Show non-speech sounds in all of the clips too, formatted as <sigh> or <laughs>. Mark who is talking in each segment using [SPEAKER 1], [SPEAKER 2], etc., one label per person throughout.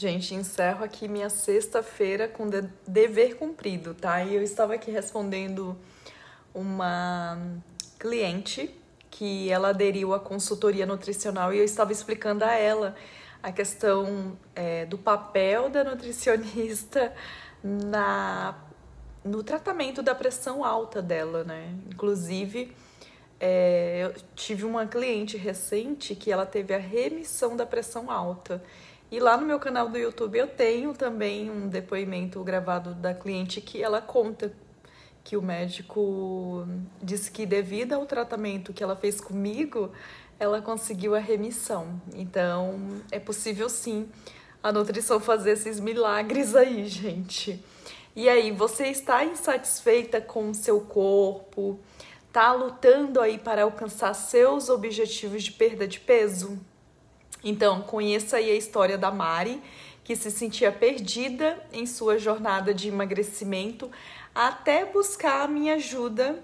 [SPEAKER 1] Gente, encerro aqui minha sexta-feira com de dever cumprido, tá? E eu estava aqui respondendo uma cliente que ela aderiu à consultoria nutricional e eu estava explicando a ela a questão é, do papel da nutricionista <laughs> na no tratamento da pressão alta dela, né? Inclusive, é, eu tive uma cliente recente que ela teve a remissão da pressão alta e lá no meu canal do YouTube eu tenho também um depoimento gravado da cliente que ela conta que o médico disse que devido ao tratamento que ela fez comigo, ela conseguiu a remissão. Então, é possível sim a nutrição fazer esses milagres aí, gente. E aí, você está insatisfeita com o seu corpo? Tá lutando aí para alcançar seus objetivos de perda de peso? Então, conheça aí a história da Mari, que se sentia perdida em sua jornada de emagrecimento até buscar a minha ajuda,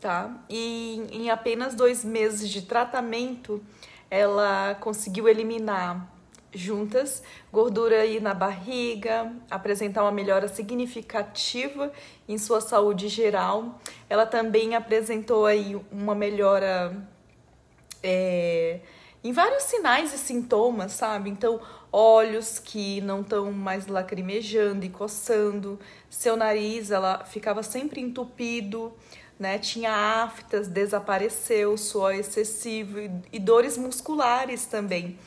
[SPEAKER 1] tá? E em apenas dois meses de tratamento, ela conseguiu eliminar juntas, gordura aí na barriga, apresentar uma melhora significativa em sua saúde geral. Ela também apresentou aí uma melhora é, em vários sinais e sintomas, sabe? Então, olhos que não estão mais lacrimejando e coçando, seu nariz ela ficava sempre entupido, né? Tinha aftas, desapareceu, suor excessivo e, e dores musculares também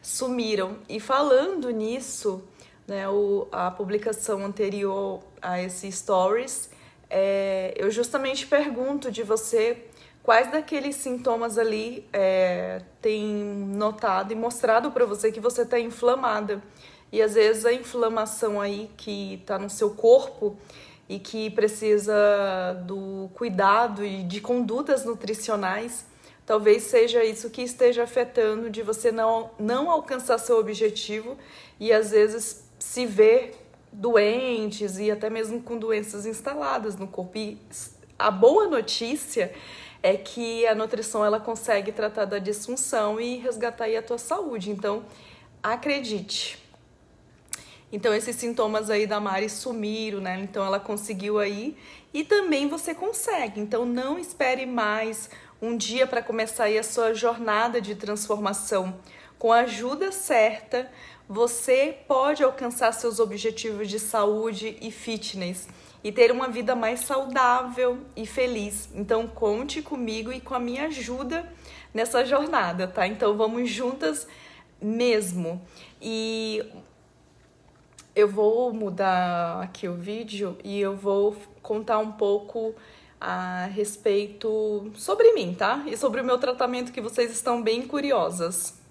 [SPEAKER 1] sumiram. E falando nisso, né, o, a publicação anterior a esse stories, é, eu justamente pergunto de você quais daqueles sintomas ali é, tem notado e mostrado para você que você está inflamada. E às vezes a inflamação aí que está no seu corpo e que precisa do cuidado e de condutas nutricionais, talvez seja isso que esteja afetando de você não, não alcançar seu objetivo e às vezes se ver doentes e até mesmo com doenças instaladas no corpo. E a boa notícia é que a nutrição ela consegue tratar da disfunção e resgatar aí a tua saúde. Então, acredite. Então esses sintomas aí da Mari sumiram, né? Então ela conseguiu aí e também você consegue. Então não espere mais um dia para começar aí a sua jornada de transformação. Com a ajuda certa, você pode alcançar seus objetivos de saúde e fitness e ter uma vida mais saudável e feliz. Então conte comigo e com a minha ajuda nessa jornada, tá? Então vamos juntas mesmo. E eu vou mudar aqui o vídeo e eu vou contar um pouco a respeito sobre mim, tá? E sobre o meu tratamento que vocês estão bem curiosas.